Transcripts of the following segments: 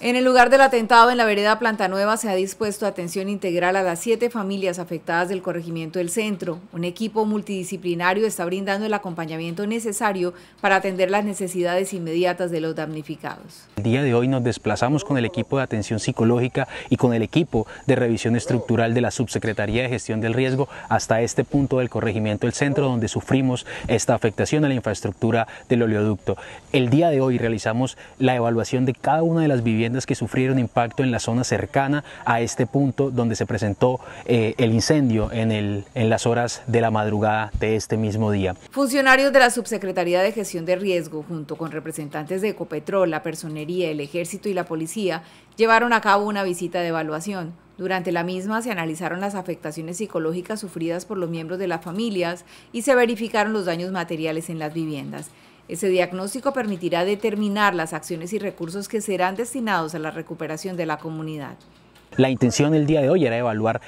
En el lugar del atentado en la vereda Plantanueva se ha dispuesto atención integral a las siete familias afectadas del corregimiento del centro. Un equipo multidisciplinario está brindando el acompañamiento necesario para atender las necesidades inmediatas de los damnificados. El día de hoy nos desplazamos con el equipo de atención psicológica y con el equipo de revisión estructural de la Subsecretaría de Gestión del Riesgo hasta este punto del corregimiento del centro donde sufrimos esta afectación a la infraestructura del oleoducto. El día de hoy realizamos la evaluación de cada una de las viviendas que sufrieron impacto en la zona cercana a este punto donde se presentó eh, el incendio en, el, en las horas de la madrugada de este mismo día. Funcionarios de la Subsecretaría de Gestión de Riesgo, junto con representantes de Ecopetrol, la Personería, el Ejército y la Policía, llevaron a cabo una visita de evaluación durante la misma se analizaron las afectaciones psicológicas sufridas por los miembros de las familias y se verificaron los daños materiales en las viviendas. Ese diagnóstico permitirá determinar las acciones y recursos que serán destinados a la recuperación de la comunidad. La intención el día de hoy era evaluar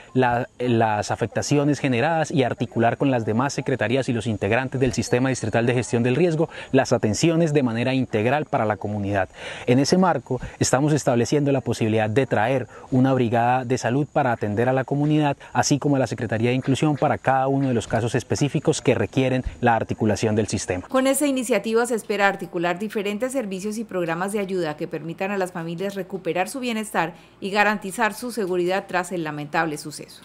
las afectaciones generadas y articular con las demás secretarías y los integrantes del Sistema Distrital de Gestión del Riesgo las atenciones de manera integral para la comunidad. En ese marco estamos estableciendo la posibilidad de traer una brigada de salud para atender a la comunidad, así como a la Secretaría de Inclusión para cada uno de los casos específicos que requieren la articulación del sistema. Con esta iniciativa se espera articular diferentes servicios y programas de ayuda que permitan a las familias recuperar su bienestar y garantizar su su seguridad tras el lamentable suceso.